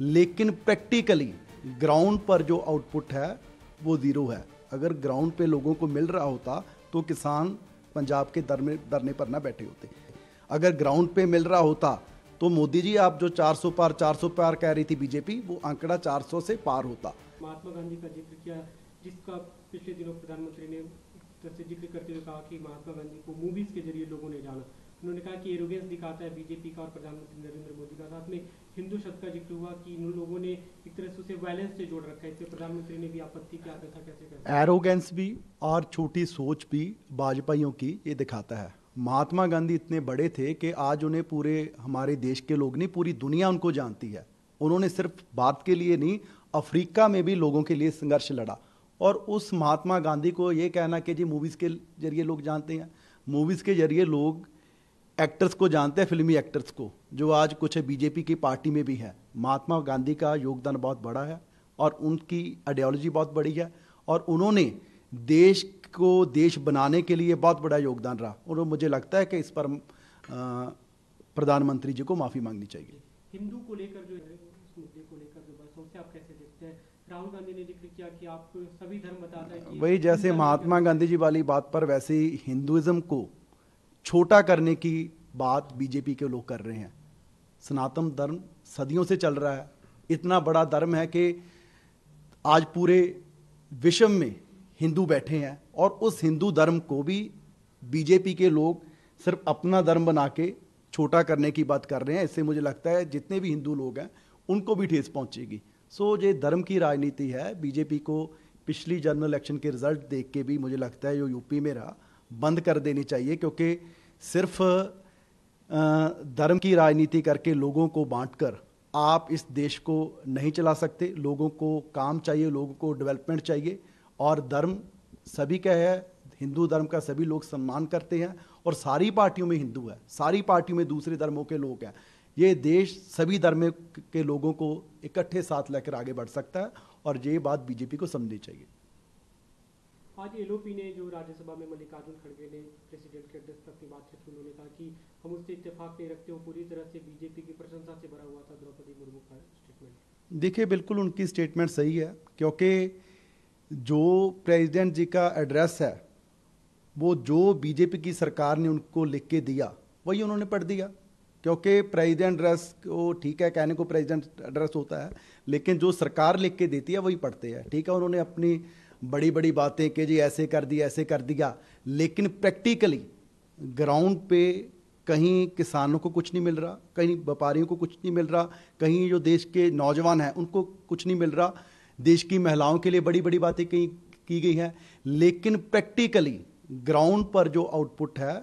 लेकिन practically ground पर जो आउटपुट है वो ज़ीरो है अगर ग्राउंड पे लोगों को मिल रहा होता तो किसान पंजाब के दर में धरने पर ना बैठे होते अगर ग्राउंड पे मिल रहा होता तो मोदी जी आप जो 400 पार 400 पार कह रही थी बीजेपी वो आंकड़ा 400 से पार होता महात्मा गांधी का जिक्र किया जिसका पिछले दिनों प्रधानमंत्री ने से जिक्र करते हुए कहा कि महात्मा गांधी को मूवीज के जरिए लोगों ने जाना उन्होंने कहा कि एरोगेंस दिखाता है बीजेपी का और प्रधानमंत्री नरेंद्र मोदी का साथ में हिंदू शब्द का जिक्र हुआ कि इन लोगों ने एक तरह से उसे वायलेंस से जोड़ रखा है इससे प्रधानमंत्री ने भी आपत्ति क्या था कैसे कैसे एरोगेंस भी और छोटी सोच भी भाजपाइयों की ये दिखाता है महात्मा गांधी इतने बड़े थे कि आज उन्हें पूरे हमारे देश के लोग नहीं पूरी दुनिया उनको जानती है उन्होंने सिर्फ बात के लिए नहीं अफ्रीका में भी लोगों के लिए संघर्ष लड़ा और उस महात्मा गांधी को ये कहना कि जी मूवीज़ के जरिए लोग जानते हैं मूवीज़ के जरिए लोग एक्टर्स को जानते हैं फिल्मी एक्टर्स को जो आज कुछ बीजेपी की पार्टी में भी है महात्मा गांधी का योगदान बहुत बड़ा है और उनकी आइडियोलॉजी बहुत बड़ी है और उन्होंने देश को देश बनाने के लिए बहुत बड़ा योगदान रहा और मुझे लगता है कि इस पर प्रधानमंत्री जी को माफ़ी मांगनी चाहिए हिंदू को लेकर जो है राहुल गांधी ने जिक्र किया कि आप सभी धर्म वही जैसे महात्मा गांधी जी वाली बात पर वैसे ही हिंदुज़म को छोटा करने की बात बीजेपी के लोग कर रहे हैं सनातन धर्म सदियों से चल रहा है इतना बड़ा धर्म है कि आज पूरे विश्व में हिंदू बैठे हैं और उस हिंदू धर्म को भी बीजेपी के लोग सिर्फ अपना धर्म बना के छोटा करने की बात कर रहे हैं इससे मुझे लगता है जितने भी हिंदू लोग हैं उनको भी ठेस पहुंचेगी सो ये धर्म की राजनीति है बीजेपी को पिछली जनरल इलेक्शन के रिजल्ट देख के भी मुझे लगता है जो यूपी में रहा बंद कर देनी चाहिए क्योंकि सिर्फ धर्म की राजनीति करके लोगों को बांटकर आप इस देश को नहीं चला सकते लोगों को काम चाहिए लोगों को डेवलपमेंट चाहिए और धर्म सभी का है हिंदू धर्म का सभी लोग सम्मान करते हैं और सारी पार्टियों में हिंदू है सारी पार्टियों में दूसरे धर्मों के लोग हैं ये देश सभी धर्म के लोगों को इकट्ठे साथ लेकर आगे बढ़ सकता है और ये बात बीजेपी को समझनी चाहिए आज एलओपी ने जो राज्यसभा में मल्लिकार्जुन खड़गे ने प्रेसिडेंट के एड्रेस पर अपनी बात रखी उन्होंने कहा कि हम उससे इतफाक नहीं रखते हो पूरी तरह से बीजेपी की प्रशंसा से भरा हुआ था द्रौपदी मुर्मू का स्टेटमेंट देखिए बिल्कुल उनकी स्टेटमेंट सही है क्योंकि जो प्रेसिडेंट जी का एड्रेस है वो जो बीजेपी की सरकार ने उनको लिख के दिया वही उन्होंने पढ़ दिया क्योंकि प्रेसिडेंट एड्रेस को ठीक है कहने को प्रेसिडेंट एड्रेस होता है लेकिन जो सरकार लिख के देती है वही पढ़ते हैं ठीक है उन्होंने अपनी बड़ी बड़ी बातें कि जी ऐसे कर दिया ऐसे कर दिया लेकिन प्रैक्टिकली ग्राउंड पे कहीं किसानों को कुछ नहीं मिल रहा कहीं व्यापारियों को कुछ नहीं मिल रहा कहीं जो देश के नौजवान हैं उनको कुछ नहीं मिल रहा देश की महिलाओं के लिए बड़ी बड़ी बातें कहीं की गई हैं लेकिन प्रैक्टिकली ग्राउंड पर जो आउटपुट है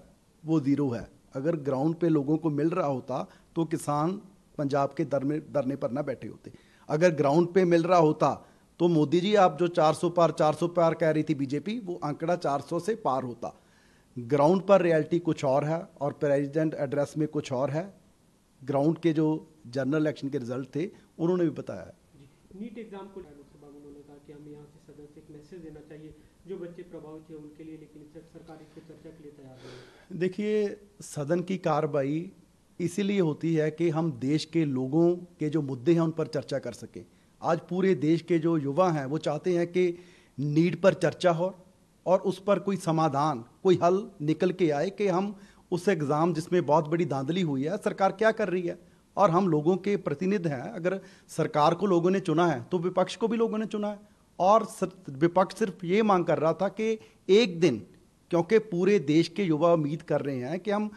वो ज़ीरो है अगर ग्राउंड पे लोगों को मिल रहा होता तो किसान पंजाब के दर में धरने पर ना बैठे होते अगर ग्राउंड पे मिल रहा होता तो मोदी जी आप जो 400 पार 400 पार कह रही थी बीजेपी वो आंकड़ा 400 से पार होता ग्राउंड पर रियलिटी कुछ और है और प्रेसिडेंट एड्रेस में कुछ और है ग्राउंड के जो जनरल इलेक्शन के रिजल्ट थे उन्होंने भी बताया नीट एग्जाम को लोकसभा में उन्होंने कहा कि हम यहाँ से सदन से एक मैसेज देना चाहिए जो बच्चे प्रभावित थे उनके लिए लेकिन सरकार इस चर्चा के लिए तैयार है देखिए सदन की कार्रवाई इसीलिए होती है कि हम देश के लोगों के जो मुद्दे हैं उन पर चर्चा कर सकें आज पूरे देश के जो युवा हैं वो चाहते हैं कि नीड पर चर्चा हो और उस पर कोई समाधान कोई हल निकल के आए कि हम उस एग्ज़ाम जिसमें बहुत बड़ी धांधली हुई है सरकार क्या कर रही है और हम लोगों के प्रतिनिधि हैं अगर सरकार को लोगों ने चुना है तो विपक्ष को भी लोगों ने चुना है और विपक्ष सिर्फ ये मांग कर रहा था कि एक दिन क्योंकि पूरे देश के युवा उम्मीद कर रहे हैं कि हम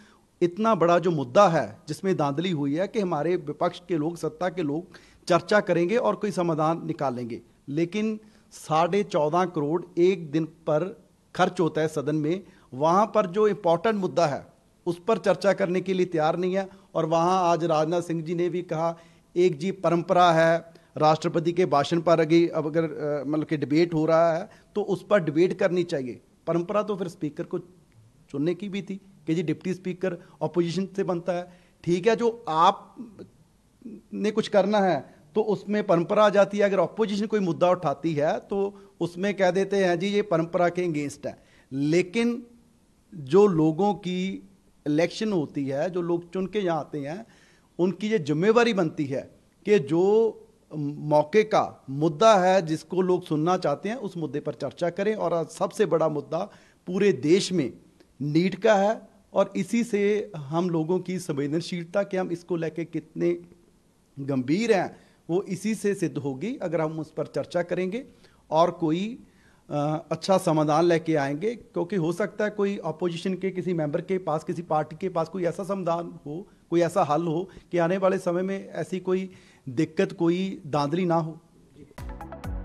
इतना बड़ा जो मुद्दा है जिसमें धांधली हुई है कि हमारे विपक्ष के लोग सत्ता के लोग चर्चा करेंगे और कोई समाधान निकालेंगे लेकिन साढ़े चौदह करोड़ एक दिन पर खर्च होता है सदन में वहाँ पर जो इम्पोर्टेंट मुद्दा है उस पर चर्चा करने के लिए तैयार नहीं है और वहाँ आज राजनाथ सिंह जी ने भी कहा एक जी परंपरा है राष्ट्रपति के भाषण पर अगर अगर मतलब कि डिबेट हो रहा है तो उस पर डिबेट करनी चाहिए परंपरा तो फिर स्पीकर को चुनने की भी थी कि जी डिप्टी स्पीकर अपोजिशन से बनता है ठीक है जो आप ने कुछ करना है तो उसमें परंपरा आ जाती है अगर ऑपोजिशन कोई मुद्दा उठाती है तो उसमें कह देते हैं जी ये परंपरा के अगेंस्ट है लेकिन जो लोगों की इलेक्शन होती है जो लोग चुन के यहाँ आते हैं उनकी ये जिम्मेवारी बनती है कि जो मौके का मुद्दा है जिसको लोग सुनना चाहते हैं उस मुद्दे पर चर्चा करें और सबसे बड़ा मुद्दा पूरे देश में नीट का है और इसी से हम लोगों की संवेदनशीलता कि हम इसको लेके कितने गंभीर हैं वो इसी से सिद्ध होगी अगर हम उस पर चर्चा करेंगे और कोई अच्छा समाधान लेके आएंगे क्योंकि हो सकता है कोई अपोजिशन के किसी मेंबर के पास किसी पार्टी के पास कोई ऐसा समाधान हो कोई ऐसा हल हो कि आने वाले समय में ऐसी कोई दिक्कत कोई दादली ना हो